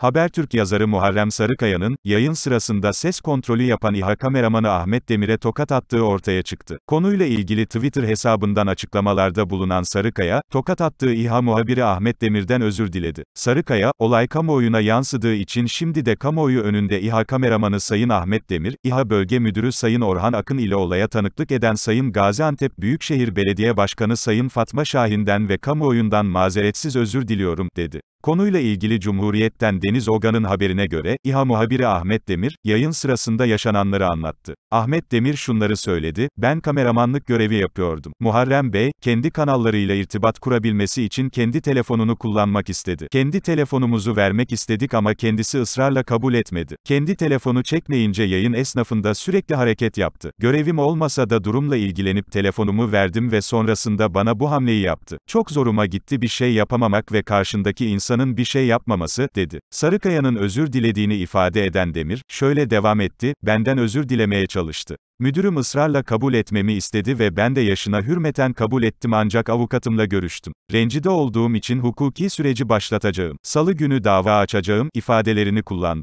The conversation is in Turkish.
Habertürk yazarı Muharrem Sarıkaya'nın, yayın sırasında ses kontrolü yapan İHA kameramanı Ahmet Demir'e tokat attığı ortaya çıktı. Konuyla ilgili Twitter hesabından açıklamalarda bulunan Sarıkaya, tokat attığı İHA muhabiri Ahmet Demir'den özür diledi. Sarıkaya, olay kamuoyuna yansıdığı için şimdi de kamuoyu önünde İHA kameramanı Sayın Ahmet Demir, İHA Bölge Müdürü Sayın Orhan Akın ile olaya tanıklık eden Sayın Gaziantep Büyükşehir Belediye Başkanı Sayın Fatma Şahin'den ve kamuoyundan mazeretsiz özür diliyorum, dedi. Konuyla ilgili Cumhuriyet'ten Deniz Oga'nın haberine göre, İHA muhabiri Ahmet Demir, yayın sırasında yaşananları anlattı. Ahmet Demir şunları söyledi, ben kameramanlık görevi yapıyordum. Muharrem Bey, kendi kanallarıyla irtibat kurabilmesi için kendi telefonunu kullanmak istedi. Kendi telefonumuzu vermek istedik ama kendisi ısrarla kabul etmedi. Kendi telefonu çekmeyince yayın esnafında sürekli hareket yaptı. Görevim olmasa da durumla ilgilenip telefonumu verdim ve sonrasında bana bu hamleyi yaptı. Çok zoruma gitti bir şey yapamamak ve karşındaki insan insanın bir şey yapmaması, dedi. Sarıkaya'nın özür dilediğini ifade eden Demir, şöyle devam etti, benden özür dilemeye çalıştı. Müdürüm ısrarla kabul etmemi istedi ve ben de yaşına hürmeten kabul ettim ancak avukatımla görüştüm. Rencide olduğum için hukuki süreci başlatacağım. Salı günü dava açacağım ifadelerini kullandı.